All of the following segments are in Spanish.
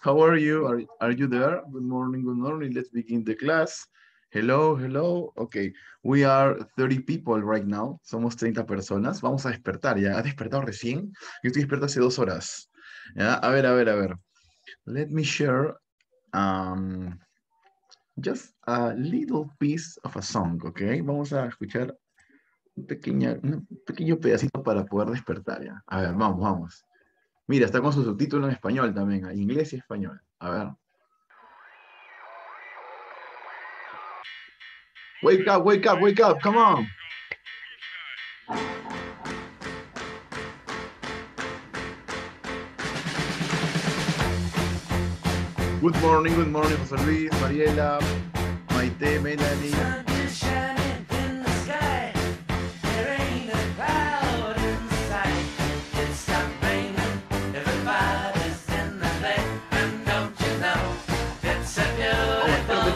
How are you? Are, are you there? Good morning, good morning. Let's begin the class. Hello, hello. Okay. we are 30 people right now. Somos 30 personas. Vamos a despertar ya. ¿Has despertado recién? Yo estoy despierto hace dos horas. ¿Ya? A ver, a ver, a ver. Let me share um, just a little piece of a song, Okay. Vamos a escuchar un, un pequeño pedacito para poder despertar ya. A ver, vamos, vamos. Mira, está con su subtítulo en español también, en inglés y español. A ver. Wake up, wake up, wake up, come on. Good morning, good morning, José Luis, Mariela, Maite, Melanie.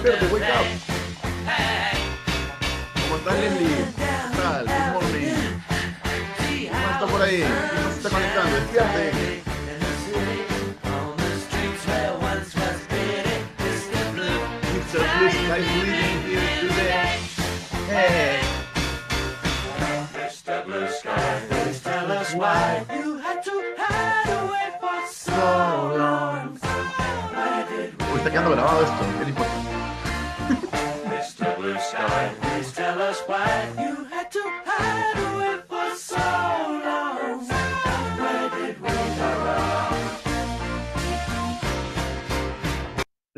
Pero wake up. ¿Cómo estás, tal? morning. ¿Cómo está por ahí? está conectando? Está quedando grabado esto, ¿qué importa?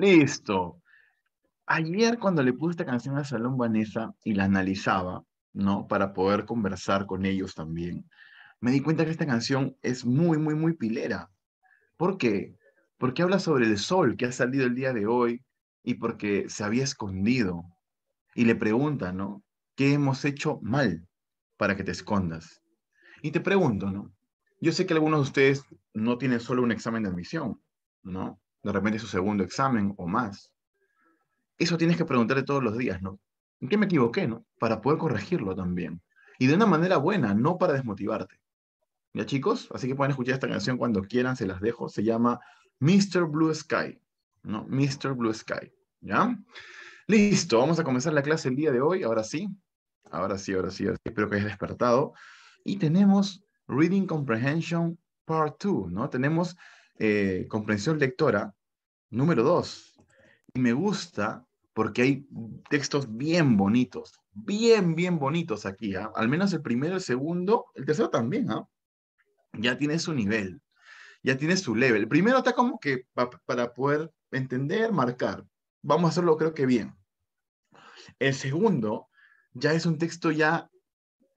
Listo. Ayer cuando le puse esta canción a Salón Vanessa y la analizaba, ¿no? Para poder conversar con ellos también, me di cuenta que esta canción es muy, muy, muy pilera. ¿Por qué? Porque habla sobre el sol que ha salido el día de hoy y porque se había escondido. Y le pregunta, ¿no? ¿Qué hemos hecho mal para que te escondas? Y te pregunto, ¿no? Yo sé que algunos de ustedes no tienen solo un examen de admisión, ¿no? de repente su segundo examen o más. Eso tienes que preguntarle todos los días, ¿no? ¿En qué me equivoqué, no? Para poder corregirlo también. Y de una manera buena, no para desmotivarte. ¿Ya chicos? Así que pueden escuchar esta canción cuando quieran, se las dejo. Se llama Mr. Blue Sky, ¿no? Mr. Blue Sky, ¿ya? Listo, vamos a comenzar la clase el día de hoy, ahora sí. Ahora sí, ahora sí, ahora sí. espero que hayas despertado. Y tenemos Reading Comprehension Part 2, ¿no? Tenemos eh, comprensión lectora. Número dos, y me gusta porque hay textos bien bonitos, bien, bien bonitos aquí, ¿ah? al menos el primero, el segundo, el tercero también, ¿ah? ya tiene su nivel, ya tiene su level. El primero está como que para poder entender, marcar. Vamos a hacerlo creo que bien. El segundo ya es un texto ya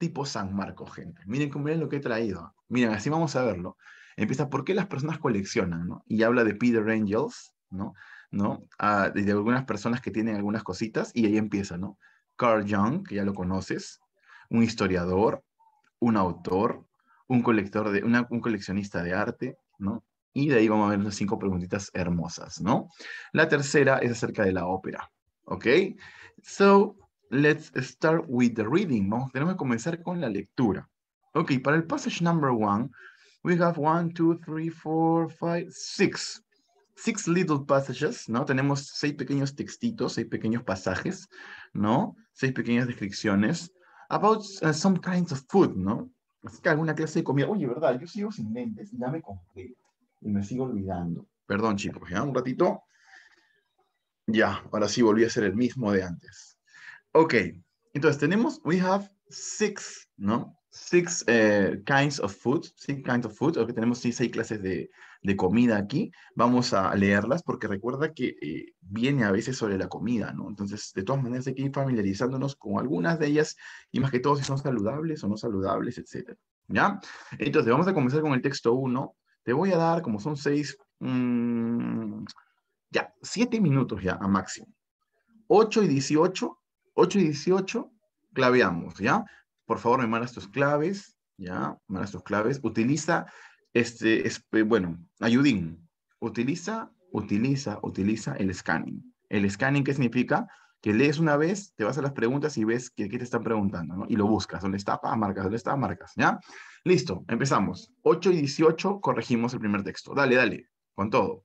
tipo San Marco gente. Miren, miren lo que he traído. Miren, así vamos a verlo empieza por qué las personas coleccionan, ¿no? Y habla de Peter Angels, ¿no? ¿No? Ah, de algunas personas que tienen algunas cositas y ahí empieza, ¿no? Carl Jung, que ya lo conoces, un historiador, un autor, un colector de, un coleccionista de arte, ¿no? Y de ahí vamos a ver las cinco preguntitas hermosas, ¿no? La tercera es acerca de la ópera, ¿ok? So, let's start with the reading, ¿no? Tenemos que comenzar con la lectura. Ok, para el passage number one, we have one, two, three, four, five, six. Six little passages, ¿no? Tenemos seis pequeños textitos, seis pequeños pasajes, ¿no? Seis pequeñas descripciones about uh, some kinds of food, ¿no? Así que alguna clase de comida. Oye, ¿verdad? Yo sigo sin lentes ya me compré y me sigo olvidando. Perdón, chicos, ¿ya? Un ratito. Ya, ahora sí volví a ser el mismo de antes. Ok, entonces tenemos, we have six, ¿no? six eh, kinds of food, six kinds of food, que tenemos seis, clases de, de, comida aquí. Vamos a leerlas porque recuerda que eh, viene a veces sobre la comida, ¿no? Entonces, de todas maneras hay que ir familiarizándonos con algunas de ellas y más que todo si son saludables o no saludables, etcétera, ¿ya? Entonces, vamos a comenzar con el texto 1. Te voy a dar, como son seis, mm, ya, siete minutos ya a máximo. 8 y 18, 8 y 18 claveamos, ¿ya? por favor me malas tus claves, ¿ya? Mandas tus claves. Utiliza, este, bueno, Ayudín. Utiliza, utiliza, utiliza el scanning. ¿El scanning qué significa? Que lees una vez, te vas a las preguntas y ves que aquí te están preguntando, ¿no? Y lo buscas. ¿Dónde está? para marcas. ¿Dónde está? Marcas, ¿ya? Listo, empezamos. 8 y 18, corregimos el primer texto. Dale, dale, con todo.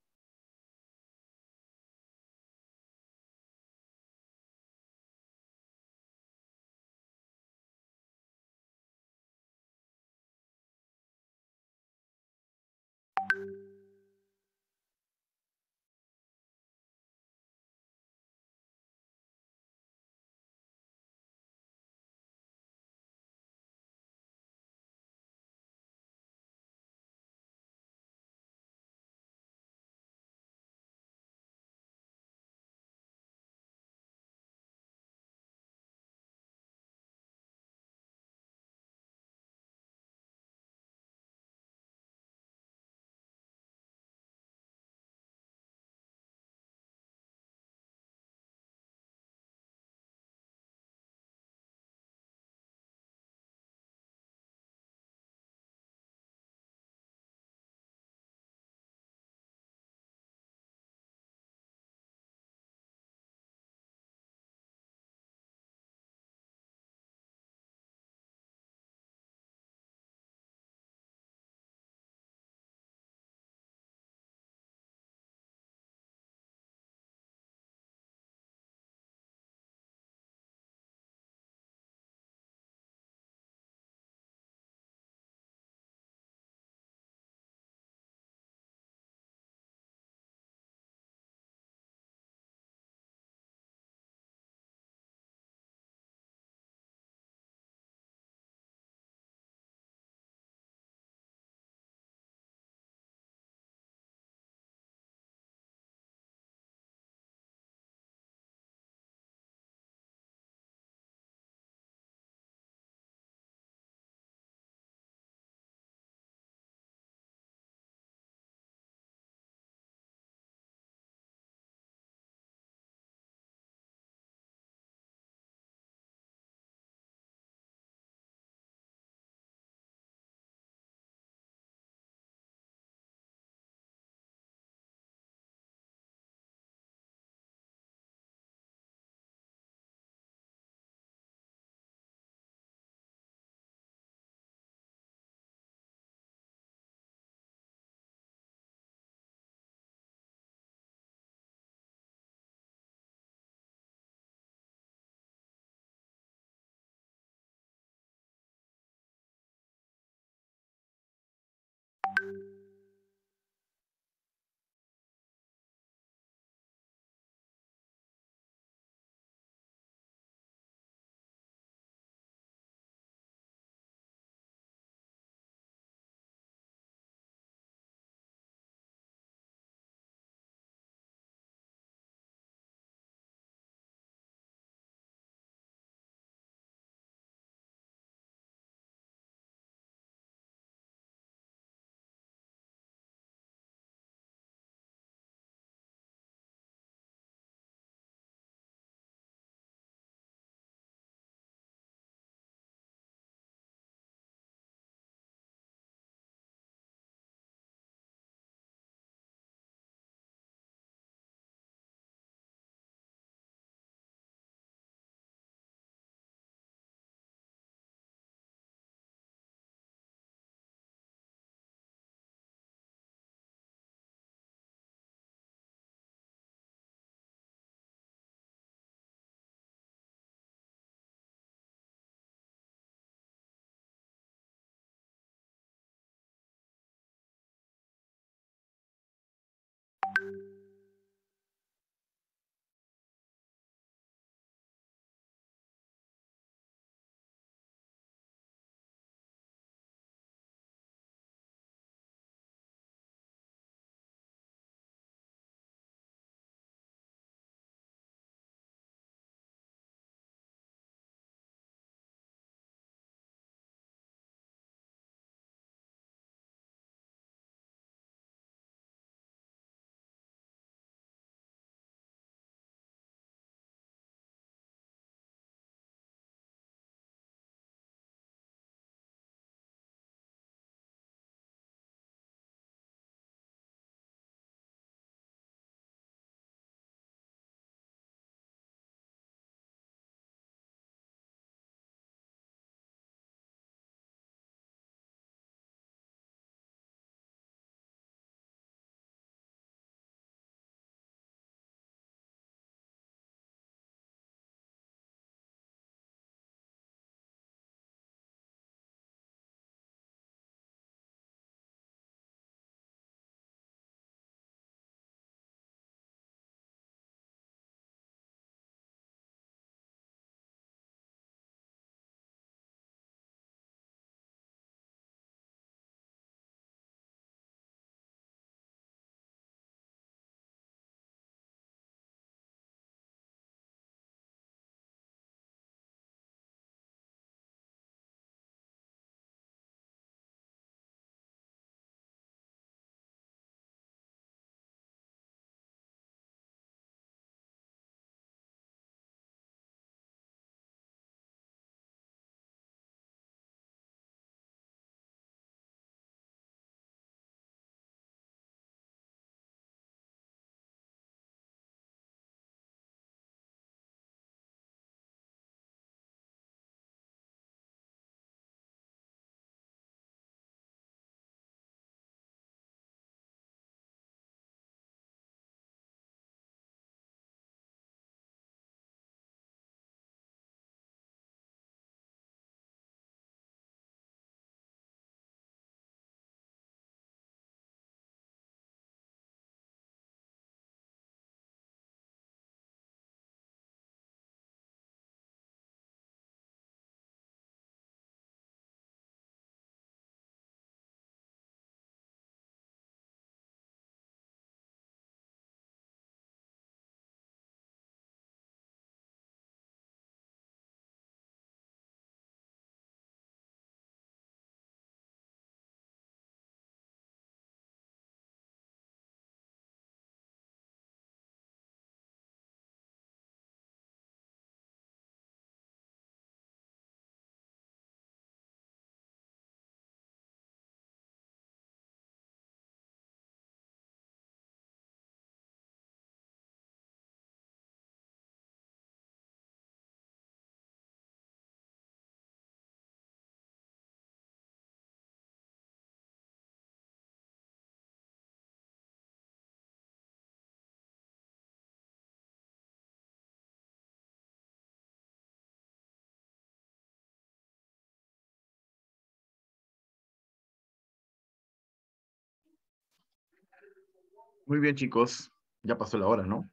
Muy bien, chicos. Ya pasó la hora, ¿no?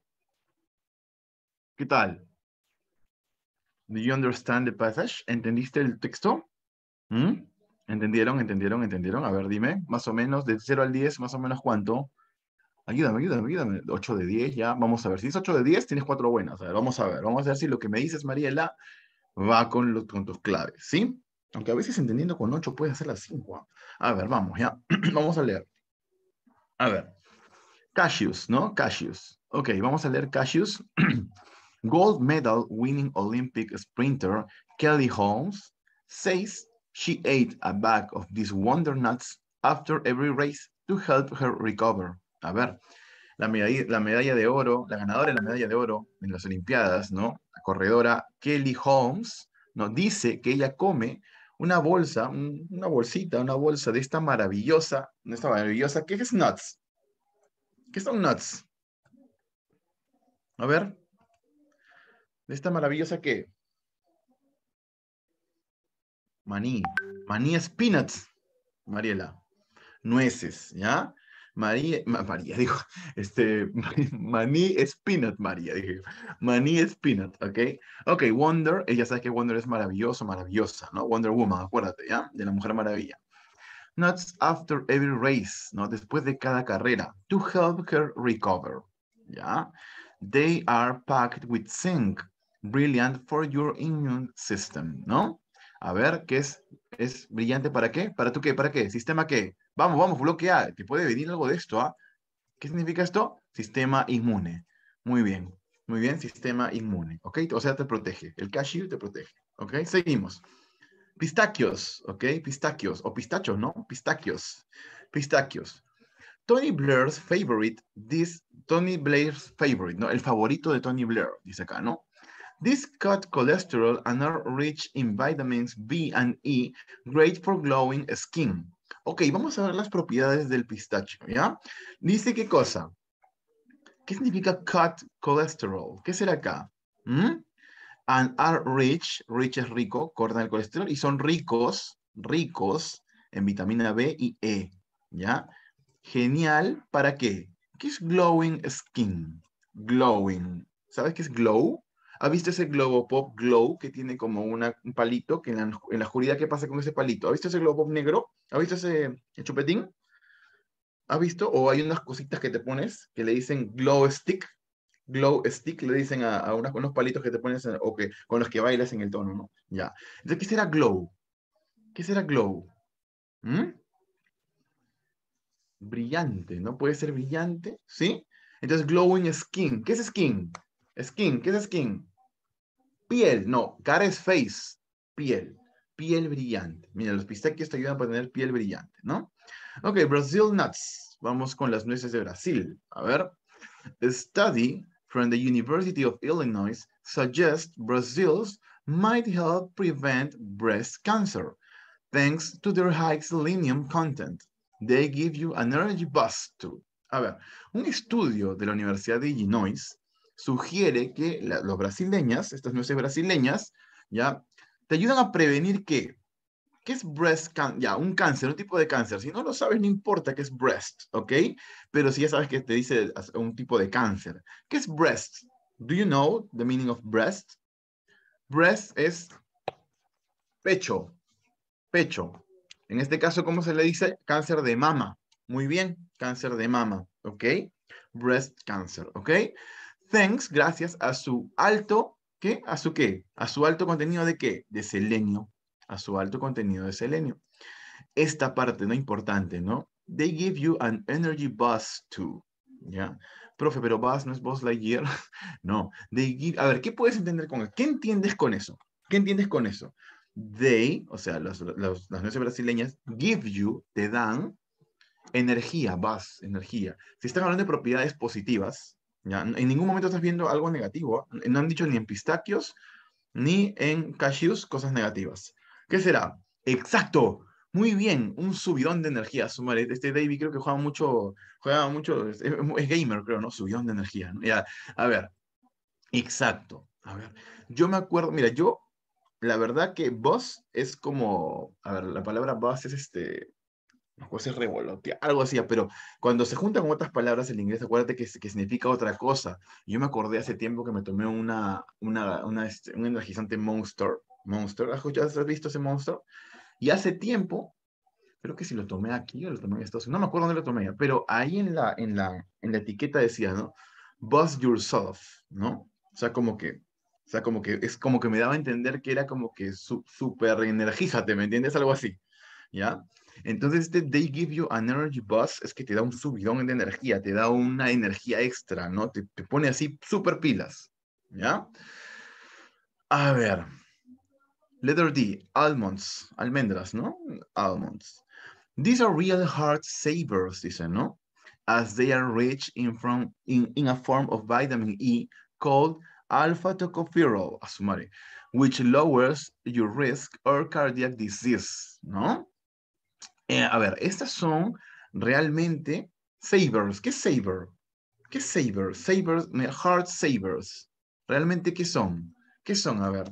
¿Qué tal? Do you understand the passage? ¿Entendiste el texto? ¿Mm? ¿Entendieron? ¿Entendieron? ¿Entendieron? A ver, dime, más o menos, de 0 al 10, más o menos cuánto. Ayúdame, ayúdame, ayúdame. 8 de 10, ya. Vamos a ver. Si es 8 de 10, tienes 4 buenas. A ver, vamos a ver. Vamos a ver si lo que me dices, Mariela, va con, los, tus claves, ¿sí? Aunque a veces entendiendo con 8 puedes hacer las 5. ¿ah? A ver, vamos, ya. vamos a leer. A ver. Cassius, ¿no? Cassius. Ok, vamos a leer Cassius. Gold medal winning Olympic sprinter Kelly Holmes says she ate a bag of these wonder nuts after every race to help her recover. A ver, la medalla, de oro, la ganadora de la medalla de oro en las Olimpiadas, ¿no? La corredora Kelly Holmes nos dice que ella come una bolsa, una bolsita, una bolsa de esta maravillosa, de esta maravillosa, ¿qué es nuts, ¿Qué son nuts? A ver. De esta maravillosa que. Maní. Maní es peanuts, Mariela. Nueces, ¿ya? María, María, dijo, este, maní es peanut, María, dije. maní es peanut, ¿ok? Ok, Wonder, ella sabe que Wonder es maravilloso, maravillosa, ¿no? Wonder Woman, acuérdate, ¿ya? De la Mujer Maravilla not after every race, ¿no? Después de cada carrera, to help her recover, ¿ya? They are packed with zinc, brilliant for your immune system, ¿no? A ver, ¿qué es? ¿Es brillante para qué? ¿Para tú qué? ¿Para qué? ¿Sistema qué? Vamos, vamos, bloquea. Te puede venir algo de esto, ¿ah? ¿Qué significa esto? Sistema inmune. Muy bien, muy bien, sistema inmune, ¿ok? O sea, te protege. El cashier te protege, ¿ok? Seguimos. Pistachios, ¿ok? Pistachios, o pistachos, ¿no? Pistachios, pistachios. Tony Blair's favorite, this, Tony Blair's favorite, ¿no? El favorito de Tony Blair, dice acá, ¿no? This cut cholesterol and are rich in vitamins B and E, great for glowing skin. Ok, vamos a ver las propiedades del pistacho, ¿ya? Dice qué cosa. ¿Qué significa cut cholesterol? ¿Qué será acá? ¿Mm? and are rich, rich es rico, cortan el colesterol, y son ricos, ricos en vitamina B y E, ¿ya? Genial, ¿para qué? ¿Qué es glowing skin? Glowing. ¿Sabes qué es glow? ¿Has visto ese globo pop glow que tiene como un palito que en la, en la, oscuridad qué pasa con ese palito? ¿Has visto ese globo negro? ¿Has visto ese chupetín? ¿Has visto? O hay unas cositas que te pones que le dicen glow stick, glow stick, le dicen a, a con unos palitos que te pones o que, con los que bailas en el tono, ¿no? Ya. Entonces, ¿qué será glow? ¿Qué será glow? ¿Mm? Brillante, ¿no? Puede ser brillante, ¿sí? Entonces, glowing skin. ¿Qué es skin? Skin, ¿qué es skin? Piel, no, cara es face, piel, piel brillante. Mira, los pistaquios te ayudan para tener piel brillante, ¿no? Ok, Brazil nuts. Vamos con las nueces de Brasil. A ver. Study from the University of Illinois suggests Brazils might help prevent breast cancer thanks to their high selenium content. They give you an energy boost too. A ver, un estudio de la Universidad de Illinois sugiere que la, los brasileñas, estas nueces brasileñas, ya, te ayudan a prevenir que ¿Qué es breast cancer? Ya, un cáncer, un tipo de cáncer. Si no lo sabes, no importa que es breast, ¿ok? Pero si ya sabes que te dice un tipo de cáncer. ¿Qué es breast? Do you know the meaning of breast? Breast es pecho, pecho. En este caso, ¿cómo se le dice? Cáncer de mama. Muy bien, cáncer de mama, ¿ok? Breast cancer, ¿ok? Thanks, gracias a su alto, ¿qué? ¿A su qué? A su alto contenido de qué? De selenio a su alto contenido de selenio. Esta parte, ¿no? Importante, ¿no? They give you an energy bus too. ¿Ya? Profe, pero bus... no es Buzz Lightyear. no. They give... A ver, ¿qué puedes entender con eso? ¿Qué entiendes con eso? ¿Qué entiendes con eso? They, o sea, las nueces brasileñas, give you, te dan energía, buzz, energía. Si están hablando de propiedades positivas, ¿ya? en ningún momento estás viendo algo negativo. No han dicho ni en pistaquios ni en cashews cosas negativas. ¿Qué será? Exacto. Muy bien, un subidón de energía. Sumaré, este David creo que juega mucho, juega mucho, es, gamer, creo, ¿no? Subidón de energía. Ya, a ver, exacto. A ver, yo me acuerdo, mira, yo, la verdad que boss es como, a ver, la palabra boss es este, no sé, revolotear, algo así, pero cuando se junta con otras palabras en inglés, acuérdate que, significa otra cosa. Yo me acordé hace tiempo que me tomé una, una, este, un energizante Monster, Monster. ¿Has visto ese monstruo? Y hace tiempo, creo que si lo tomé aquí o lo tomé en Estados Unidos, no me acuerdo dónde lo tomé, pero ahí en la, en la, en la etiqueta decía, ¿no? Buzz yourself, ¿no? O sea, como que, o sea, como que es como que me daba a entender que era como que Super energízate, ¿me entiendes? Algo así, ¿ya? Entonces, este They Give You an Energy Buzz es que te da un subidón de energía, te da una energía extra, ¿no? Te, te pone así súper pilas, ¿ya? A ver, Letter D, almonds, almendras, ¿no? Almonds. These are real heart savers, dicen, ¿no? As they are rich in, from, in, in a form of vitamin E called alpha-tocopherol, asumare, which lowers your risk or cardiac disease, ¿no? Eh, a ver, estas son realmente savers. ¿Qué saver? ¿Qué saver? Savers, heart savers. ¿Realmente qué son? ¿Qué son? A ver.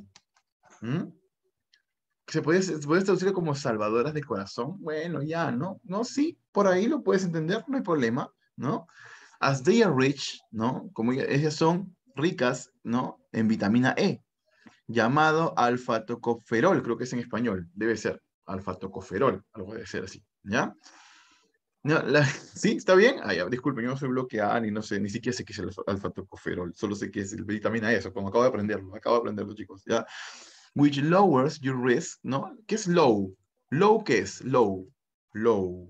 ¿Mm? se puede, traducir como salvadoras de corazón. Bueno, ya, ¿no? No, sí, por ahí lo puedes entender, no hay problema, ¿no? As they are rich, ¿no? Como ellas son ricas, ¿no? En vitamina E, llamado alfa creo que es en español, debe ser alfa algo debe ser así, ¿ya? ¿Sí? ¿Está bien? Ah, disculpen, yo no soy bloqueada ni no sé, ni siquiera sé qué es el alfa solo sé que es el vitamina E, eso, como acabo de aprenderlo, acabo de aprenderlo, chicos, ¿ya? which lowers your risk, ¿no? ¿Qué es low? Low, ¿qué es? Low, low,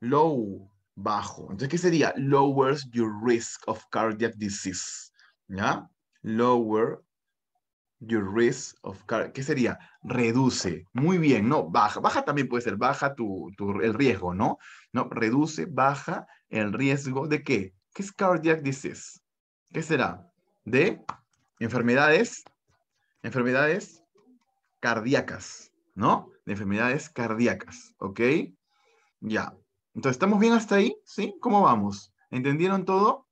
low, bajo. Entonces, ¿qué sería? Lowers your risk of cardiac disease, ¿ya? Lower your risk of cardiac, ¿qué sería? Reduce, muy bien, ¿no? Baja, baja también puede ser, baja tu, el riesgo, ¿no? No, reduce, baja el riesgo de qué? ¿Qué es cardiac disease? ¿Qué será? De enfermedades enfermedades cardíacas, ¿no? De enfermedades cardíacas, ¿ok? Ya. Entonces, ¿estamos bien hasta ahí? ¿Sí? ¿Cómo vamos? ¿Entendieron todo?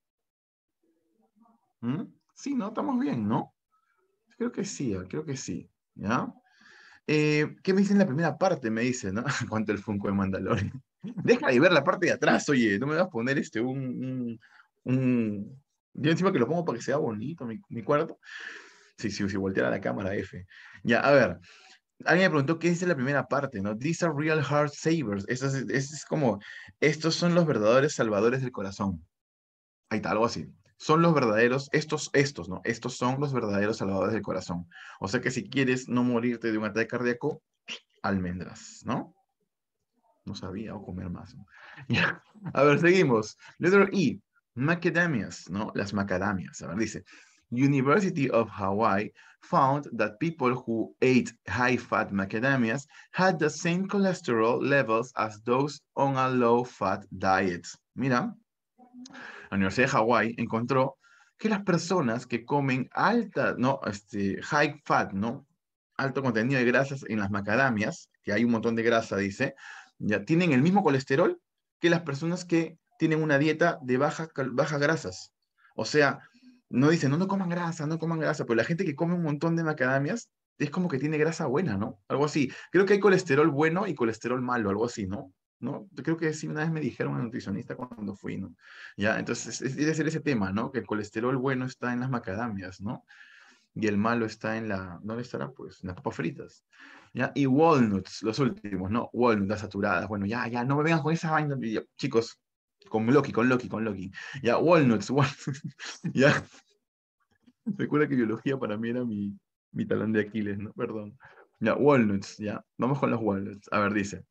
¿Mm? Sí, cómo vamos entendieron todo sí no Estamos bien, ¿no? Creo que sí, ah, creo que sí, ¿ya? Eh, ¿Qué me dicen en la primera parte? Me dicen, ¿no? ¿Cuánto el Funko de Mandalorian. Deja de ver la parte de atrás, oye, no me vas a poner este, un, un, Yo encima que lo pongo para que sea bonito mi, mi cuarto si, si, si volteara la cámara, F. Ya, a ver. Alguien me preguntó qué dice la primera parte, ¿no? These are real heart savers. es, como, estos son los verdaderos salvadores del corazón. Ahí está, algo así son los verdaderos, estos, estos, ¿no? Estos son los verdaderos salvadores del corazón. O sea que si quieres no morirte de un ataque cardíaco, almendras, ¿no? No sabía, o comer más. Ya. A ver, seguimos. Letter E, macadamias, ¿no? Las macadamias. A ver, dice, University of Hawaii found that people who ate high-fat macadamias had the same cholesterol levels as those on a low-fat diet. Mira, la Universidad de Hawaii encontró que las personas que comen alta, no, este, high fat, ¿no? Alto contenido de grasas en las macadamias, que hay un montón de grasa, dice, ya tienen el mismo colesterol que las personas que tienen una dieta de baja, bajas grasas. O sea, no dicen, no, no coman grasa, no coman grasa, pero la gente que come un montón de macadamias es como que tiene grasa buena, ¿no? Algo así. Creo que hay colesterol bueno y colesterol malo, algo así, ¿no? ¿No? creo que sí, una vez me dijeron a nutricionista cuando fui, ¿no? Ya, entonces, es, debe ser ese tema, ¿no? Que el colesterol bueno está en las macadamias, ¿no? Y el malo está en la, ¿dónde estará? Pues en las papas fritas. ¿Ya? Y walnuts, los últimos, ¿no? Walnuts, las saturadas. Bueno, ya, ya, no me vengan con esa vaina. chicos, con Loki, con Loki, con Loki. Ya, Walnuts, ya. Recuerda que biología para mí era mi, mi talón de Aquiles, ¿no? Perdón. Ya, Walnuts, ya. Vamos con los Walnuts. A ver, dice.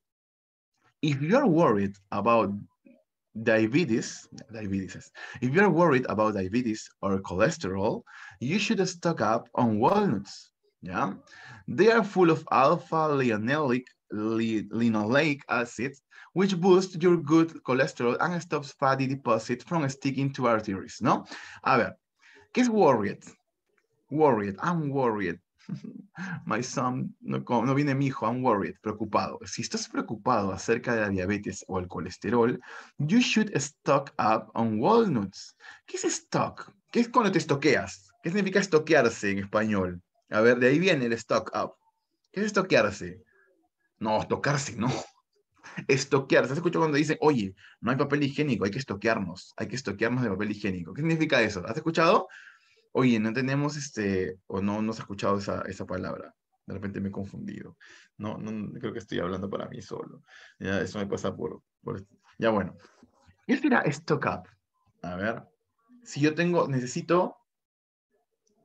If you're worried about diabetes, diabetes. If you're worried about diabetes or cholesterol, you should stock up on walnuts. Yeah, they are full of alpha-linolenic linoleic acid, which boosts your good cholesterol and stops fatty deposits from sticking to arteries, ¿no? A ver, ¿qué es worried? Worried, I'm worried. My son, no, viene mi hijo, I'm worried, preocupado. Si estás preocupado acerca de la diabetes o el colesterol, you should stock up on walnuts. ¿Qué es stock? ¿Qué es cuando te estoqueas? ¿Qué significa estoquearse en español? A ver, de ahí viene el stock up. ¿Qué es estoquearse? No, tocarse, no. estoquear. ¿Has escuchado cuando dicen, oye, no hay papel higiénico, hay que estoquearnos, hay que estoquearnos de papel higiénico? ¿Qué significa eso? ¿Has escuchado? Oye, no tenemos este, o no, nos ha escuchado esa, palabra. De repente me he confundido. No, no, creo que estoy hablando para mí solo. Ya, eso me pasa por, Ya bueno. ¿Qué será stock up? A ver. Si yo tengo, necesito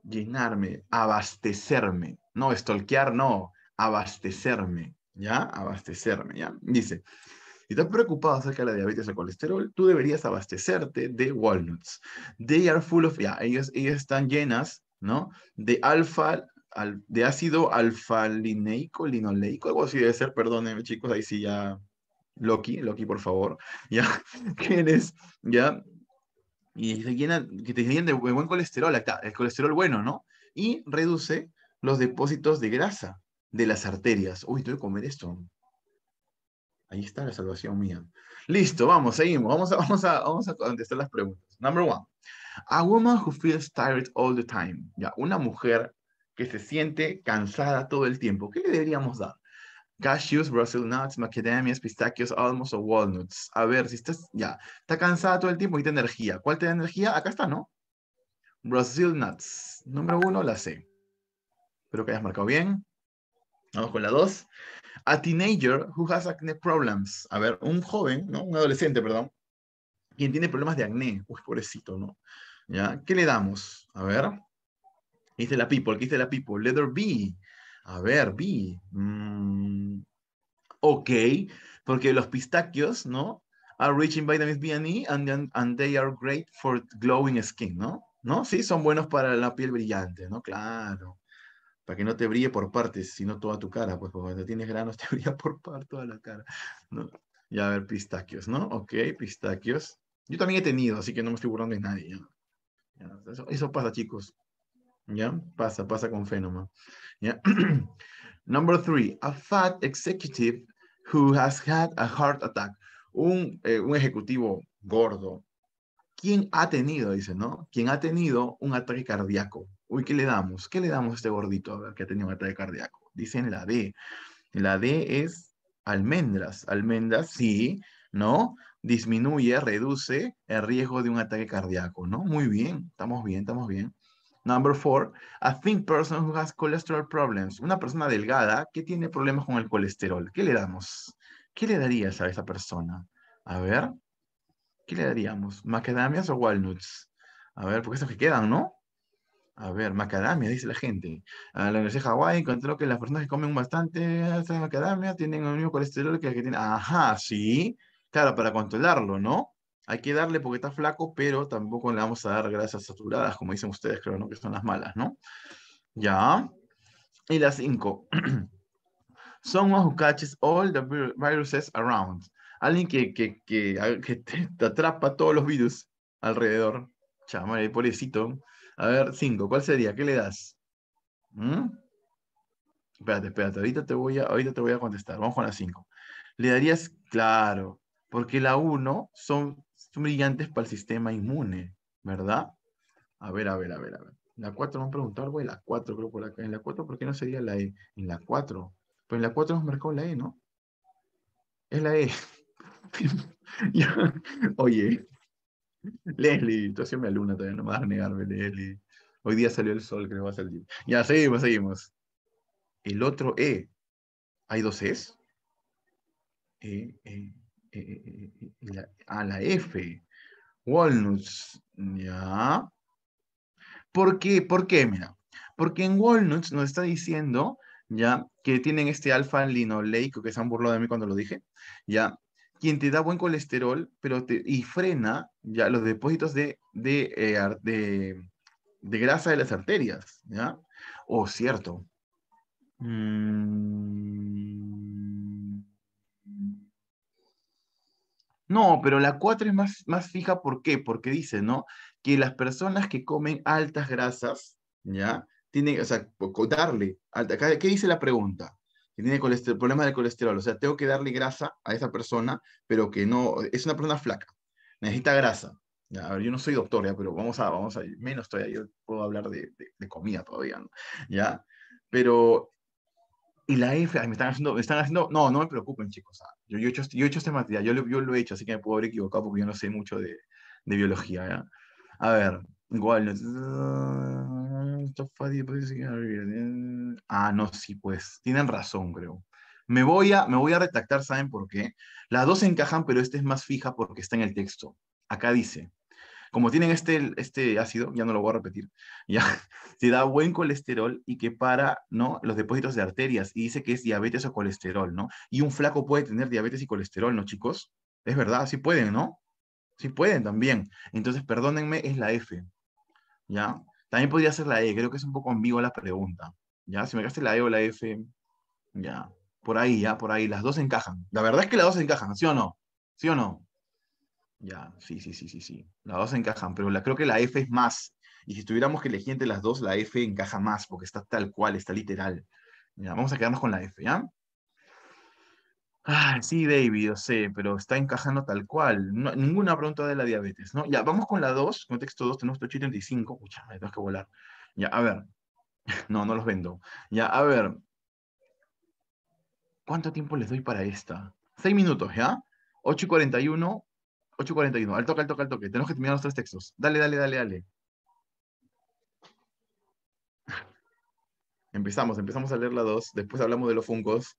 llenarme, abastecerme. No, estoquear no, abastecerme. ¿ya? Abastecerme, ¿ya? Dice, si estás preocupado acerca de la diabetes o colesterol, tú deberías abastecerte de walnuts. They are full of, ya, yeah, ellas, están llenas, ¿no? De alfa, al, de ácido alfalineico, linoleico, algo así debe ser, perdónenme chicos, ahí sí ya, Loki, Loki por favor, ¿ya? ¿Quién es? ¿Ya? Y se llena, que te llenen de buen colesterol, acá, el colesterol bueno, ¿no? Y reduce los depósitos de grasa, de las arterias. Uy, tengo que comer esto. Ahí está la salvación mía. Listo, vamos, seguimos. Vamos a, vamos a, vamos a contestar las preguntas. Number one. A woman who feels tired all the time. Ya, una mujer que se siente cansada todo el tiempo. ¿Qué le deberíamos dar? Cashews, Brazil nuts, macadamias, pistachios, almonds o walnuts. A ver, si estás, ya, está cansada todo el tiempo y te energía. ¿Cuál te da energía? Acá está, ¿no? Brazil nuts. Número uno, la C. Espero que hayas marcado bien. Vamos con la dos. A teenager who has acne problems. A ver, un joven, ¿no? Un adolescente, perdón, quien tiene problemas de acné. Uy, pobrecito, ¿no? ¿Ya? ¿Qué le damos? A ver. ¿Qué dice la people? ¿Qué dice la people? Letter B. A ver, B. Mm, ok, porque los pistaquios, ¿no? Are rich in vitamins B and E and, and they are great for glowing skin, ¿no? ¿No? Sí, son buenos para la piel brillante, ¿no? Claro para que no te brille por partes, sino toda tu cara, pues cuando tienes granos te brilla por parte toda la cara, ¿no? Ya a ver, pistaquios, ¿no? Ok, pistaquios. Yo también he tenido, así que no me estoy burlando de nadie. Eso, pasa, chicos. ¿Ya? Pasa, pasa con fénoma. Number three, a fat executive who has had a heart attack. Un, eh, un ejecutivo gordo. ¿Quién ha tenido, dice, no? ¿Quién ha tenido un ataque cardíaco? Uy, ¿qué le damos? ¿Qué le damos a este gordito? ver, que ha tenido un ataque cardíaco. Dicen la D. La D es almendras. Almendras, sí, ¿no? Disminuye, reduce el riesgo de un ataque cardíaco, ¿no? Muy bien, estamos bien, estamos bien. Number four, a thin person who has cholesterol problems. Una persona delgada que tiene problemas con el colesterol. ¿Qué le damos? ¿Qué le darías a esa persona? A ver, ¿qué le daríamos? ¿Macadamias o walnuts? A ver, porque esos que quedan, ¿no? A ver, macadamia, dice la gente. A ah, la Universidad de Hawái encontró que las personas que comen bastante macadamia tienen el mismo colesterol que el que tiene. Ajá, sí. Claro, para controlarlo, ¿no? Hay que darle porque está flaco, pero tampoco le vamos a dar grasas saturadas, como dicen ustedes, creo, ¿no? Que son las malas, ¿no? Ya. Y las cinco. son who catches all the viruses around. Alguien que, te, atrapa todos los virus alrededor. el pobrecito. A ver, 5. ¿Cuál sería? ¿Qué le das? ¿Mm? Espérate, espérate. Ahorita te, voy a, ahorita te voy a contestar. Vamos con la 5. Le darías, claro, porque la 1 son, brillantes para el sistema inmune, ¿verdad? A ver, a ver, a ver, a ver. La 4 me han preguntado algo la 4, creo, por acá. En la 4, ¿por qué no sería la E? En la 4. Pues en la 4 nos marcó la E, ¿no? Es la E. Oye, Leslie, tú me mi alumna todavía, no me vas a negarme, Leslie. Hoy día salió el sol, creo que va a salir. Ya, seguimos, seguimos. El otro E. ¿Hay dos E's? E, e, e, e, la, a la F. Walnuts. Ya. ¿Por qué? ¿Por qué? Mira. Porque en Walnuts nos está diciendo, ya, que tienen este alfa linoleico, que se han burlado de mí cuando lo dije, ya, quien te da buen colesterol pero te, y frena ya los depósitos de, de, eh, grasa de las arterias, ¿ya? ¿O oh, cierto. Mm. No, pero la 4 es más, más fija, ¿por qué? Porque dice, ¿no? Que las personas que comen altas grasas, ¿ya? Tienen, o sea, darle, alta, ¿qué dice la pregunta? tiene colesterol, problema de colesterol. O sea, tengo que darle grasa a esa persona, pero que no, es una persona flaca, necesita grasa. a ver, yo no soy doctor, ya, pero vamos a, vamos a, menos todavía, yo puedo hablar de, de, comida todavía, ¿no? ¿ya? Pero, y la F, me están haciendo, me están haciendo, no, no me preocupen, chicos, yo, yo, he hecho, yo he hecho este material, yo lo, yo lo he hecho, así que me puedo haber equivocado porque yo no sé mucho de, de biología, ¿ya? A ver, igual, Ah, no, sí, pues. Tienen razón, creo. Me voy, a, me voy a retractar, ¿saben por qué? Las dos encajan, pero esta es más fija porque está en el texto. Acá dice, como tienen este, este ácido, ya no lo voy a repetir, ya, se da buen colesterol y que para, ¿no? Los depósitos de arterias y dice que es diabetes o colesterol, ¿no? Y un flaco puede tener diabetes y colesterol, ¿no, chicos? Es verdad, sí pueden, ¿no? Sí pueden también. Entonces, perdónenme, es la F, ¿ya? También podría ser la E, creo que es un poco ambigua la pregunta. ¿Ya? Si me quedaste la E o la F, ya. Por ahí, ya, por ahí. Las dos encajan. La verdad es que las dos encajan, ¿sí o no? ¿Sí o no? Ya, sí, sí, sí, sí, sí. Las dos encajan, pero la, creo que la F es más. Y si tuviéramos que elegir entre las dos, la F encaja más, porque está tal cual, está literal. Ya, vamos a quedarnos con la F, ¿ya? Ah, sí, David, yo sé, pero está encajando tal cual. ninguna pregunta de la diabetes, ¿no? Ya, vamos con la 2, con texto 2, tenemos 835. Uy, me tengo que volar. Ya, a ver. No, no los vendo. Ya, a ver. ¿Cuánto tiempo les doy para esta? Seis minutos, ¿ya? 8 y 41. 8 y 41. Al toque, al toque, al toque. Tenemos que terminar los tres textos. Dale, dale, dale, dale. Empezamos, empezamos a leer la 2. Después hablamos de los fungos.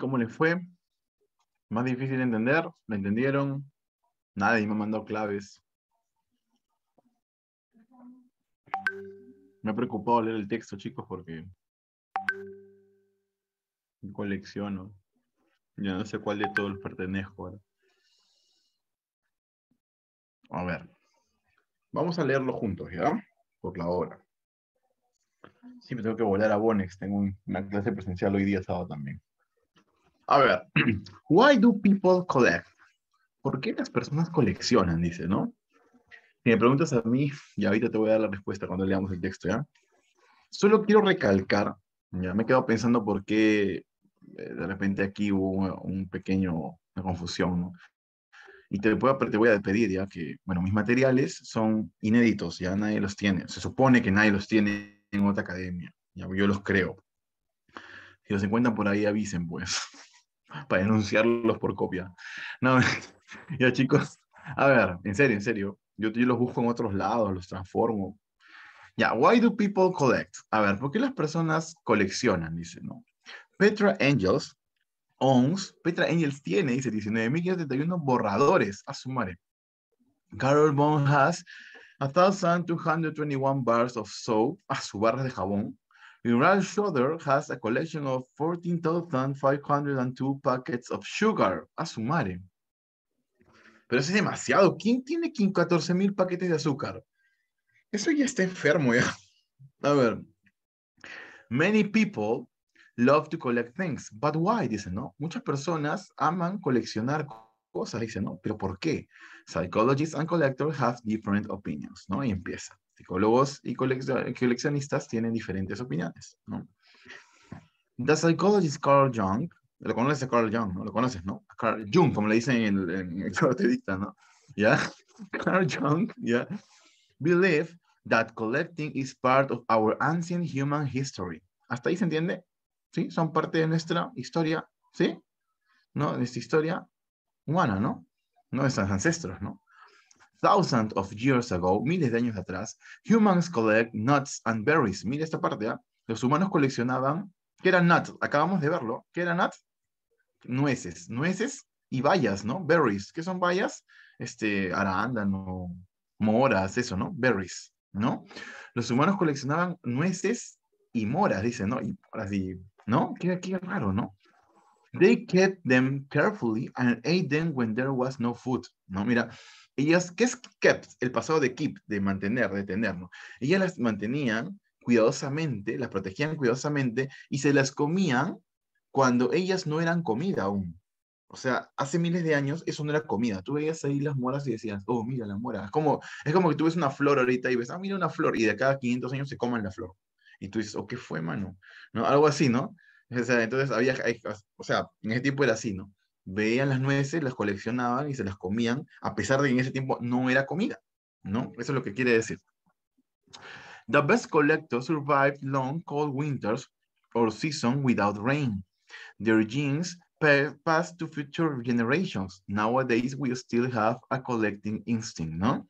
¿Cómo les fue? Más difícil de entender, me entendieron? Nadie me ha mandado claves. Me ha preocupado leer el texto, chicos, porque colecciono. Yo no sé cuál de todos pertenezco A ver. Vamos a leerlo juntos, ¿ya? Por la hora. Sí, me tengo que volar a Bonex. Tengo una clase presencial hoy día sábado también. A ver, why do people collect? ¿Por qué las personas coleccionan? Dice, ¿no? Si me preguntas a mí, y ahorita te voy a dar la respuesta cuando leamos el texto, ¿ya? Solo quiero recalcar, ya me he quedado pensando por qué eh, de repente aquí hubo un pequeño, una confusión, ¿no? Y te, te voy a despedir, ya que, bueno, mis materiales son inéditos, ya nadie los tiene. Se supone que nadie los tiene en otra academia, ya yo los creo. Si los encuentran por ahí, avisen, pues. para denunciarlos por copia. No, ya chicos, a ver, en serio, en serio, yo, los busco en otros lados, los transformo. Ya, why do people collect? A ver, ¿por qué las personas coleccionan? Dice, no. Petra Angels owns, Petra Angels tiene, dice, 19,531 borradores a su madre. Carol Bond has 1,221 bars of soap a su barra de jabón Rural Shoulder has a collection of 14,502 packets of sugar. A su madre. Pero eso es demasiado. ¿Quién tiene 14,000 paquetes de azúcar? Eso ya está enfermo ya. A ver. Many people love to collect things, but why? Dice, ¿no? Muchas personas aman coleccionar cosas, dice ¿no? Pero ¿por qué? Psychologists and collectors have different opinions, ¿no? Y empieza psicólogos y coleccionistas tienen diferentes opiniones. ¿no? The psychologist Carl Jung, lo conoces a Carl Jung, ¿no? Lo conoces, ¿no? Carl Jung, como le dicen en el, en ¿no? ¿Ya? Carl Jung, ¿ya? Believe that collecting is part of our ancient human history. ¿Hasta ahí se entiende? ¿Sí? Son parte de nuestra historia, ¿sí? ¿No? De nuestra historia humana, ¿no? No de nuestros ancestros, ¿no? thousands of years ago, miles de años atrás, humans collect nuts and berries. Mira esta parte, ¿ah? los humanos coleccionaban, ¿qué eran nuts? Acabamos de verlo. ¿Qué eran nuts? Nueces, nueces y bayas, ¿no? Berries. ¿Qué son bayas? Este, arándano, moras, eso, ¿no? Berries, ¿no? Los humanos coleccionaban nueces y moras, dicen, ¿no? Y ahora sí, ¿no? qué raro, ¿no? They kept them carefully and ate them when there was no food, ¿no? Mira, ellas, ¿qué es kept? El pasado de keep, de mantener, de tener, Ellas las mantenían cuidadosamente, las protegían cuidadosamente y se las comían cuando ellas no eran comida aún. O sea, hace miles de años eso no era comida. Tú veías ahí las moras y decías, oh, mira la mora. Es como, es como que tú ves una flor ahorita y ves, ah, mira una flor. Y de cada 500 años se coman la flor. Y tú dices, oh, ¿qué fue, mano? ¿No? Algo así, ¿no? O sea, entonces había, o sea, en ese tiempo era así, ¿no? veían las nueces, las coleccionaban y se las comían, a pesar de que en ese tiempo no era comida, ¿no? Eso es lo que quiere decir. The best collector survived long cold winters or season without rain. Their genes passed to future generations. Nowadays, we still have a collecting instinct, ¿no?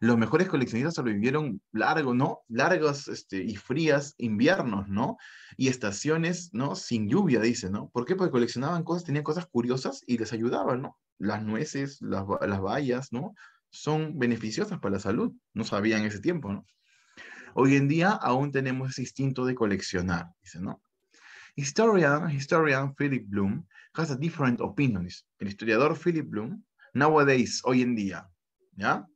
los mejores coleccionistas sobrevivieron largos, ¿no? Largos este, y frías inviernos, ¿no? Y estaciones, ¿no? Sin lluvia, dice, ¿no? ¿Por qué? Porque coleccionaban cosas, tenían cosas curiosas y les ayudaban, ¿no? Las nueces, las, las bayas, ¿no? Son beneficiosas para la salud, no sabían ese tiempo, ¿no? Hoy en día aún tenemos ese instinto de coleccionar, dice, ¿no? Historian, historian Philip Bloom has a different opinion. El historiador Philip Bloom, nowadays, hoy en día, ¿ya?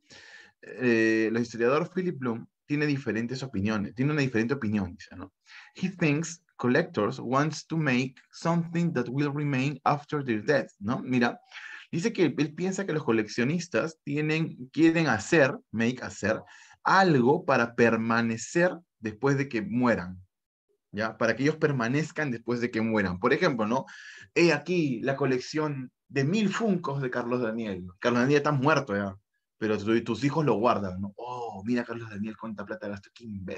Eh, el historiador Philip Bloom tiene diferentes opiniones, tiene una diferente opinión, dice, ¿no? He thinks collectors wants to make something that will remain after their death, ¿no? Mira, dice que él piensa que los coleccionistas tienen, quieren hacer, make hacer, algo para permanecer después de que mueran, ¿ya? Para que ellos permanezcan después de que mueran. Por ejemplo, ¿no? He aquí la colección de mil funcos de Carlos Daniel. Carlos Daniel está muerto ya pero tus hijos lo guardan, ¿no? Oh, mira Carlos Daniel, cuenta plata gasto,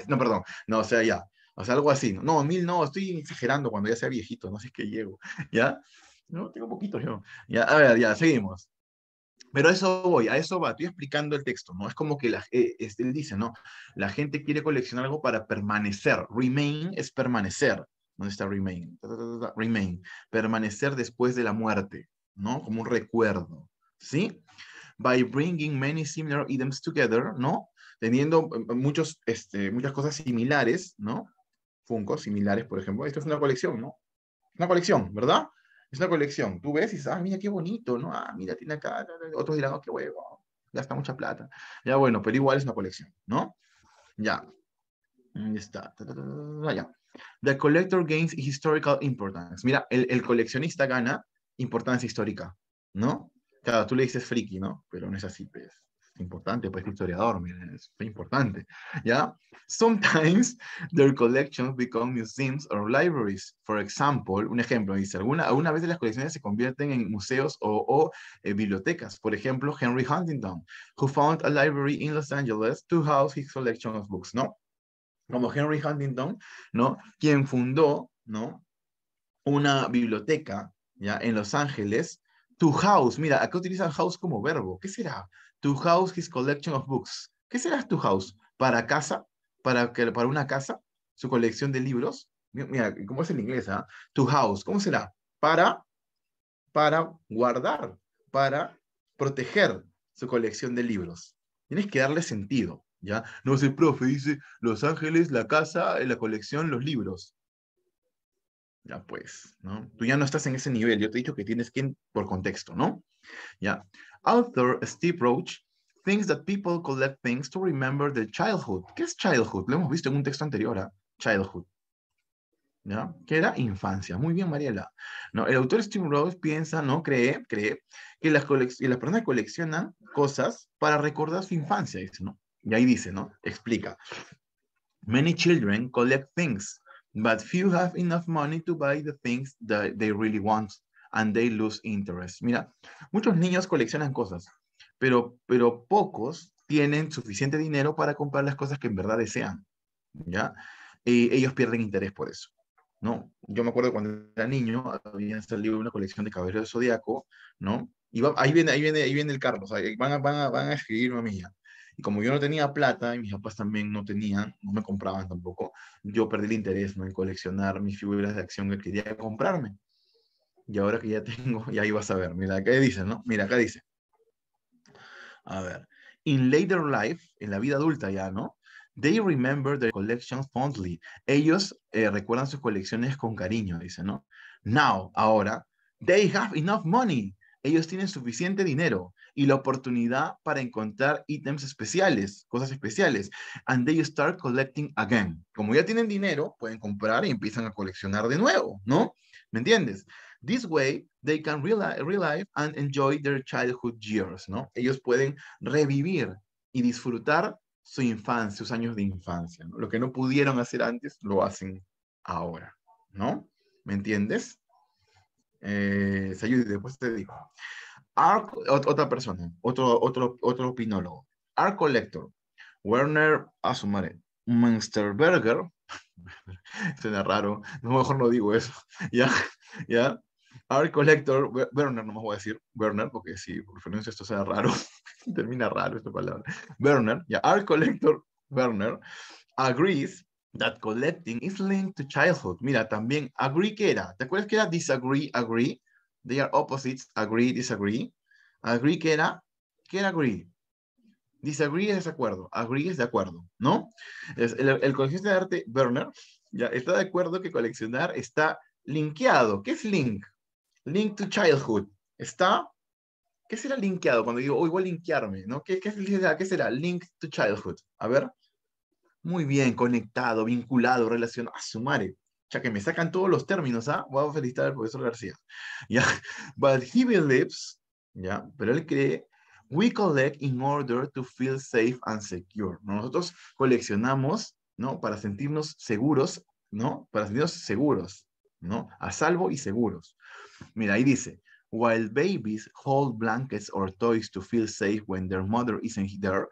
No, perdón, no, o sea, ya, o sea, algo así, ¿no? mil no, estoy exagerando cuando ya sea viejito, no sé qué llego, ¿ya? No, tengo poquito yo. Ya, a ver, ya, seguimos. Pero a eso voy, a eso va, estoy explicando el texto, ¿no? Es como que la, eh, este, él dice, ¿no? La gente quiere coleccionar algo para permanecer. Remain es permanecer. ¿Dónde está remain? remain. Permanecer después de la muerte, ¿no? Como un recuerdo, ¿sí? by bringing many similar items together, ¿no? Teniendo eh, eh, muchos, este, muchas cosas similares, ¿no? Funcos similares, por ejemplo. Esto es una colección, ¿no? Una colección, ¿verdad? Es una colección. Tú ves y dices, ah, mira qué bonito, ¿no? Ah, mira, tiene acá. Otros dirán, oh, qué huevo, gasta mucha plata. Ya bueno, pero igual es una colección, ¿no? Ya. Ahí está. Ya. The collector gains historical importance. Mira, el, el coleccionista gana importancia histórica, ¿no? Claro, tú le dices friki, ¿no? Pero no es así, pues. Es importante, pues, historiador, miren, es importante. ¿Ya? Sometimes their collections become museums or libraries. For example, un ejemplo, dice, alguna, alguna vez las colecciones se convierten en museos o, eh, bibliotecas. Por ejemplo, Henry Huntington, who found a library in Los Angeles to house his collection of books, ¿no? Como Henry Huntington, ¿no? Quien fundó, ¿no? Una biblioteca, ¿ya? En Los Ángeles, To house, mira, acá utilizan house como verbo. ¿Qué será? To house his collection of books. ¿Qué será tu house? ¿Para casa? ¿Para, para una casa? ¿Su colección de libros? Mira, ¿cómo es en inglés? Ah? To house, ¿cómo será? Para, para guardar, para proteger su colección de libros. Tienes que darle sentido, ¿ya? No sé, profe, dice Los Ángeles, la casa, eh, la colección, los libros. Ya pues, ¿no? Tú ya no estás en ese nivel. Yo te he dicho que tienes que ir por contexto, ¿no? Ya. Author Steve Roach thinks that people collect things to remember their childhood. ¿Qué es childhood? Lo hemos visto en un texto anterior, a Childhood. ¿Ya? Que era infancia. Muy bien, Mariela. ¿No? El autor Steve Roach piensa, ¿no? Cree, cree que las, las personas coleccionan cosas para recordar su infancia, ¿no? Y ahí dice, ¿no? Explica. Many children collect things but few have enough money to buy the things that they really want and they lose interest. Mira, muchos niños coleccionan cosas, pero, pero pocos tienen suficiente dinero para comprar las cosas que en verdad desean, ¿ya? Y ellos pierden interés por eso, ¿no? Yo me acuerdo cuando era niño, había salido una colección de caballeros de zodiaco, ¿no? Y ahí, viene, ahí, viene, ahí viene el Carlos, van, van, a, van a escribirme y como yo no tenía plata y mis papás también no tenían, no me compraban tampoco, yo perdí el interés ¿no? en coleccionar mis figuras de acción que quería comprarme. Y ahora que ya tengo, ya vas a ver, mira, qué dice, ¿no? Mira, acá dice. A ver. In later life, en la vida adulta ya, ¿no? They remember their collections fondly. Ellos eh, recuerdan sus colecciones con cariño, dice, ¿no? Now, ahora, they have enough money ellos tienen suficiente dinero y la oportunidad para encontrar ítems especiales, cosas especiales. And they start collecting again. Como ya tienen dinero, pueden comprar y empiezan a coleccionar de nuevo, ¿no? ¿Me entiendes? This way, they can relive and enjoy their childhood years, ¿no? Ellos pueden revivir y disfrutar su infancia, sus años de infancia. ¿no? Lo que no pudieron hacer antes, lo hacen ahora, ¿no? ¿Me entiendes? eh, y después te digo. otra persona, otro, otro, otro opinólogo. Art Collector, Werner, a su madre, suena raro, no, mejor no digo eso, ya, ya. Art Collector, Werner, no me voy a decir Werner, porque si por pronuncio esto suena raro, termina raro esta palabra. Werner, ya, Art Collector, Werner, agrees that collecting is linked to childhood. Mira, también agree que era. ¿Te acuerdas que era disagree, agree? They are opposites, agree, disagree. Agree que era, ¿qué era agree? Disagree es desacuerdo, agree es de acuerdo, ¿no? el, el coleccionista de arte, Werner, ya está de acuerdo que coleccionar está linkeado. ¿Qué es link? Link to childhood. Está, ¿qué será linkeado? Cuando digo, oh, voy a linkearme, ¿no? ¿Qué, será? ¿Qué será? Link to childhood. A ver. Muy bien, conectado, vinculado, relacionado. A ¡Ah, su madre. Ya que me sacan todos los términos, ¿ah? Voy a felicitar al profesor García. Ya. But he believes, ya, pero él cree, we collect in order to feel safe and secure. Nosotros coleccionamos, ¿no? Para sentirnos seguros, ¿no? Para sentirnos seguros, ¿no? A salvo y seguros. Mira, ahí dice, while babies hold blankets or toys to feel safe when their mother isn't there,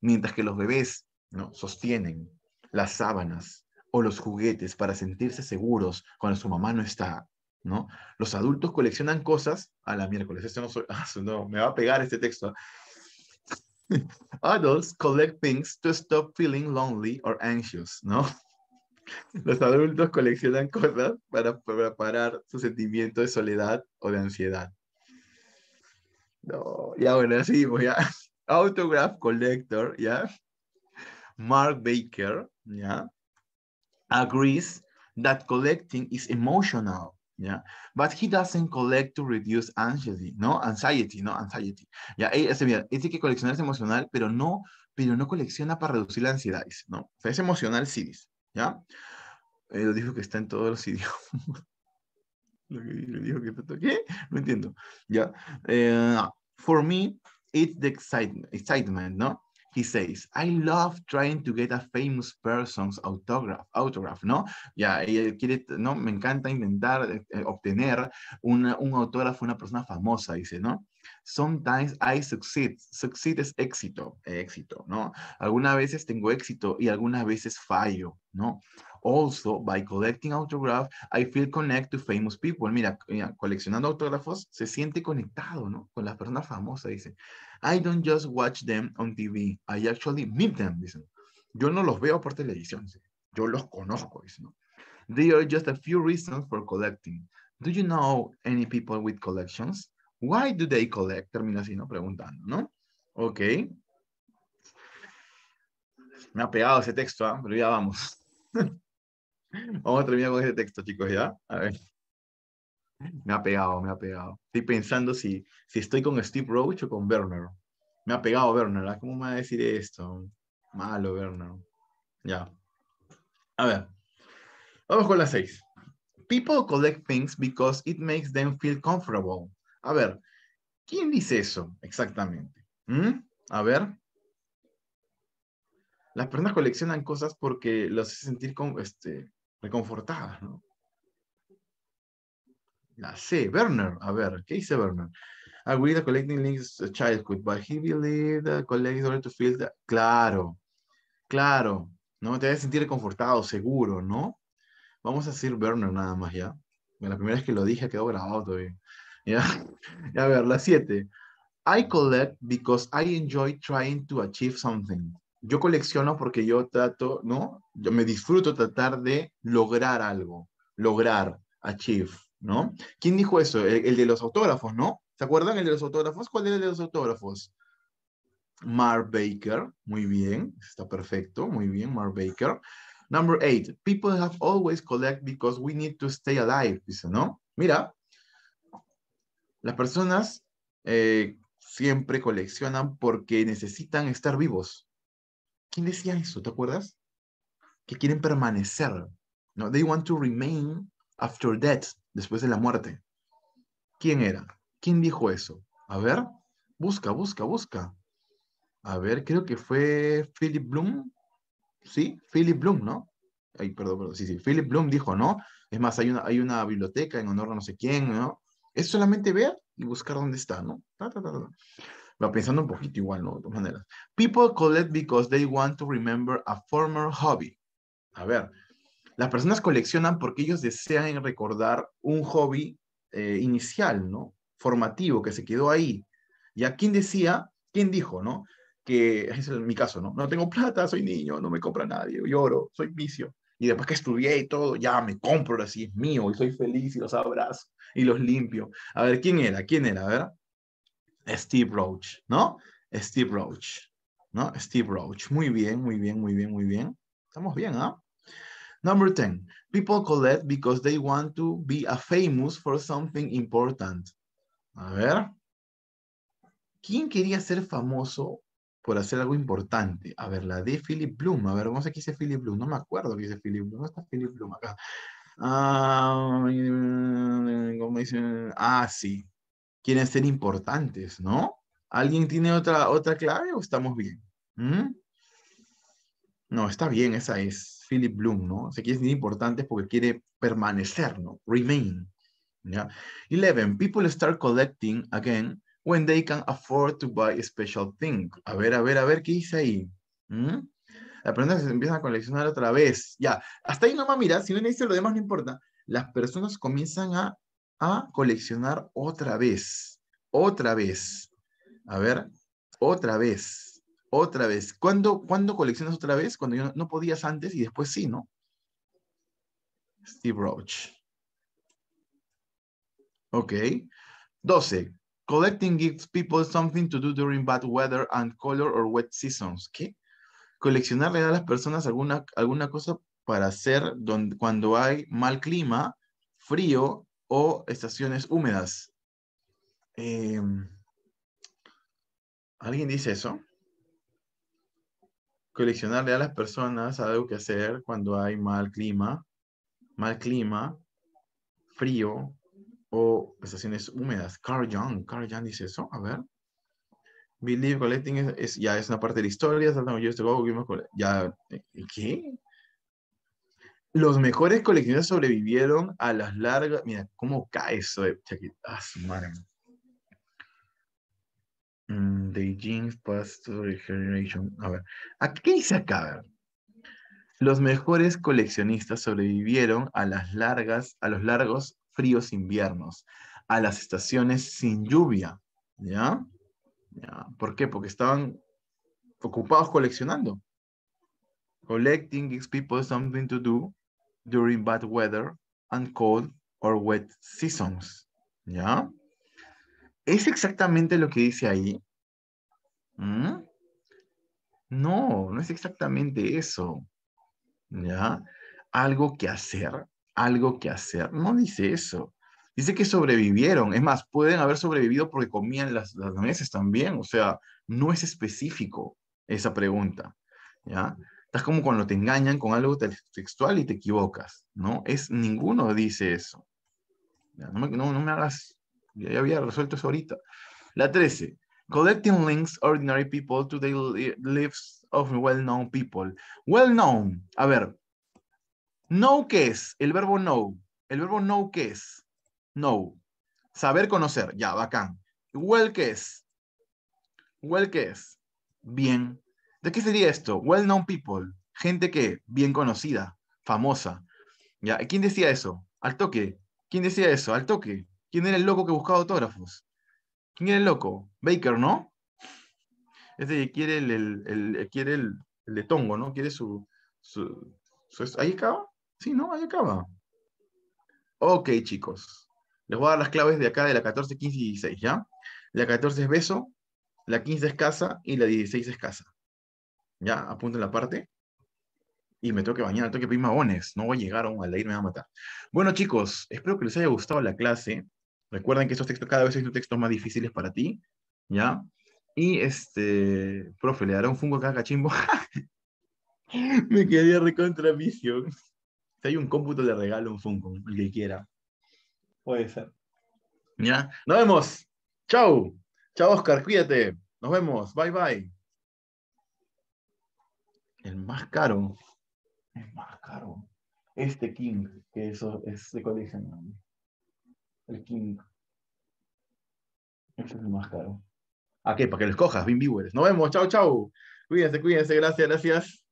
mientras que los bebés ¿no? sostienen las sábanas o los juguetes para sentirse seguros cuando su mamá no está. ¿no? Los adultos coleccionan cosas a la miércoles. Esto no, soy, ah, no me va a pegar este texto. ¿ah? Adults collect things to stop feeling lonely or anxious, ¿no? Los adultos coleccionan cosas para, preparar parar su sentimiento de soledad o de ansiedad. No, ya bueno, voy a Autograph collector, ya. Mark Baker yeah, agrees that collecting is emotional. Yeah, but he doesn't collect to reduce anxiety, no anxiety, no anxiety. Ya, yeah, es, dice que coleccionar es emocional, pero no, pero no colecciona para reducir la ansiedad, no. es emocional, sí, ya. Eh, lo dijo que está en todos los idiomas. lo que dijo que ¿qué? No entiendo. Ya. Eh, for me, it's the excitement, excitement, ¿no? He says, I love trying to get a famous person's autograph, autograph ¿no? Ya, ella quiere, ¿no? Me encanta intentar eh, eh, obtener un autógrafo, una persona famosa, dice, ¿no? Sometimes I succeed. Succeed es éxito, éxito, ¿no? Algunas veces tengo éxito y algunas veces fallo, ¿no? Also, by collecting autographs, I feel connected to famous people. Mira, eh, coleccionando autógrafos, se siente conectado, ¿no? Con las personas famosas, Dice, I don't just watch them on TV. I actually meet them, Dice, Yo no los veo por televisión, yo los conozco, Dice, ¿no? There are just a few reasons for collecting. Do you know any people with collections? Why do they collect? Termina así, ¿no? Preguntando, ¿no? Ok. Me ha pegado ese texto, ¿ah? pero ya vamos. Vamos a terminar con este texto, chicos, ¿ya? A ver. Me ha pegado, me ha pegado. Estoy pensando si, si estoy con Steve Roach o con Werner. Me ha pegado Werner. ¿ah? ¿Cómo me va a decir esto? Malo, Werner. Ya. A ver. Vamos con la seis. People collect things because it makes them feel comfortable. A ver, ¿quién dice eso exactamente? ¿Mm? A ver. Las personas coleccionan cosas porque los hace sentir como... este, reconfortada, ¿no? La C, Werner, a ver, ¿qué dice Werner? Agreed ah, that collecting links is childhood, but he believed that collecting order to feel that... Claro, claro, ¿no? Te debes sentir reconfortado, seguro, ¿no? Vamos a decir Werner nada más, ¿ya? la primera vez que lo dije quedó grabado todavía. ¿Ya? a ver, la 7. I collect because I enjoy trying to achieve something yo colecciono porque yo trato, ¿no? Yo me disfruto tratar de lograr algo, lograr, achieve, ¿no? ¿Quién dijo eso? El, de los autógrafos, ¿no? ¿Se acuerdan el de los autógrafos? ¿Cuál era el de los autógrafos? Mark Baker, muy bien, está perfecto, muy bien, Mark Baker. Number eight, people have always collected because we need to stay alive, dice, ¿no? Mira, las personas eh, siempre coleccionan porque necesitan estar vivos, ¿Quién decía eso? ¿Te acuerdas? Que quieren permanecer. No, they want to remain after death, después de la muerte. ¿Quién era? ¿Quién dijo eso? A ver, busca, busca, busca. A ver, creo que fue Philip Bloom. Sí, Philip Bloom, ¿no? Ay, perdón, perdón. Sí, sí, Philip Bloom dijo, ¿no? Es más, hay una, hay una biblioteca en honor a no sé quién, ¿no? Es solamente ver y buscar dónde está, ¿no? Ta, ta, ta, Va pensando un poquito igual, ¿no? De todas maneras. People collect because they want to remember a former hobby. A ver, las personas coleccionan porque ellos desean recordar un hobby eh, inicial, ¿no? Formativo, que se quedó ahí. Y a quién decía, quién dijo, ¿no? Que es mi caso, ¿no? No tengo plata, soy niño, no me compra nadie, lloro, soy vicio. Y después que estudié y todo, ya me compro, así es mío, y soy feliz y los abrazo y los limpio. A ver, ¿quién era? ¿Quién era? ¿Verdad? Steve Roach, ¿no? Steve Roach, ¿no? Steve Roach. Muy bien, muy bien, muy bien, muy bien. Estamos bien, ¿ah? Number 10. People collect because they want to be a famous for something important. A ver. ¿Quién quería ser famoso por hacer algo importante? A ver, la de Philip Bloom. A ver, vamos a qué dice Philip Bloom. No me acuerdo qué dice Philip Bloom. ¿Dónde está Philip Bloom acá? Ah, ¿Cómo dicen? Ah, sí quieren ser importantes, ¿no? ¿Alguien tiene otra, otra clave o estamos bien? ¿Mm? No, está bien, esa es Philip Bloom, ¿no? Se quiere ser importante porque quiere permanecer, ¿no? Remain. ¿ya? 11. People start collecting again when they can afford to buy a special thing. A ver, a ver, a ver, ¿qué dice ahí? ¿Mm? La pregunta personas se empiezan a coleccionar otra vez. Ya, hasta ahí nomás, mira, si no dice lo demás no importa. Las personas comienzan a a coleccionar otra vez, otra vez. A ver, otra vez, otra vez. ¿Cuándo, coleccionas otra vez? Cuando yo no podías antes y después sí, ¿no? Steve Roach. Ok. 12. Collecting gives people something to do during bad weather and color or wet seasons. ¿Qué? Coleccionarle a las personas alguna, alguna cosa para hacer cuando hay mal clima, frío o estaciones húmedas. Em, ¿Alguien dice eso? Coleccionarle a las personas algo que hacer cuando hay mal clima, mal clima, frío o estaciones húmedas. Carl Jung, Carl Jung dice eso, a ver. Believe collecting es, ya es una parte de la historia. Este ya, eh, ¿qué? los mejores coleccionistas sobrevivieron a las largas. Mira, ¿cómo cae eso de Ah, su madre. Mm, the jeans past generation. A ver, ¿a qué dice acá? Los mejores coleccionistas sobrevivieron a las largas, a los largos fríos inviernos, a las estaciones sin lluvia, ¿ya? ¿Ya? ¿Por qué? Porque estaban ocupados coleccionando. Collecting gives people something to do during bad weather and cold or wet seasons. ¿Ya? ¿Es exactamente lo que dice ahí? ¿Mm? No, no es exactamente eso. ¿Ya? Algo que hacer, algo que hacer. No dice eso. Dice que sobrevivieron. Es más, pueden haber sobrevivido porque comían las, las también. O sea, no es específico esa pregunta. ¿Ya? Estás como cuando te engañan con algo textual y te equivocas, ¿no? Es, ninguno dice eso. No me, hagas, ya había resuelto eso ahorita. La 13. Collecting links ordinary people to the lives of well-known people. Well-known. A ver. Know qué es. El verbo know. El verbo know qué es. Know. Saber conocer. Ya, bacán. Well qué es. Well qué es. Bien. ¿De qué sería esto? Well-known people, gente que bien conocida, famosa. ¿Ya? ¿Quién decía eso? Al toque. ¿Quién decía eso? Al toque. ¿Quién era el loco que buscaba autógrafos? ¿Quién era el loco? Baker, ¿no? Este quiere el, quiere el, el, de Tongo, ¿no? Quiere su, su, ¿Ahí acaba? Sí, ¿no? Ahí acaba. Ok, chicos. Les voy a dar las claves de acá de la 14, 15 y 16, ¿ya? La 14 es beso, la 15 es casa y la 16 es casa ya apunto en la parte y me tengo que bañar, tengo que pedir magones, no voy a llegar a la me va a matar. Bueno chicos, espero que les haya gustado la clase. Recuerden que estos textos cada vez son textos más difíciles para ti, ¿ya? Y este, profe, ¿le dará un fungo a cada cachimbo? me quedé recontra Si hay un cómputo, le regalo un fungo, el que quiera. Puede ser. ¿Ya? Nos vemos. ¡Chao! Chao, Oscar, cuídate. Nos vemos. Bye, bye. El más caro. El más caro. Este King, que eso es de colección, El King. Ese es el más caro. ¿A ah, qué? Para que lo cojas, bien viewers. Nos vemos. chao, chao, Cuídense, cuídense. Gracias, gracias.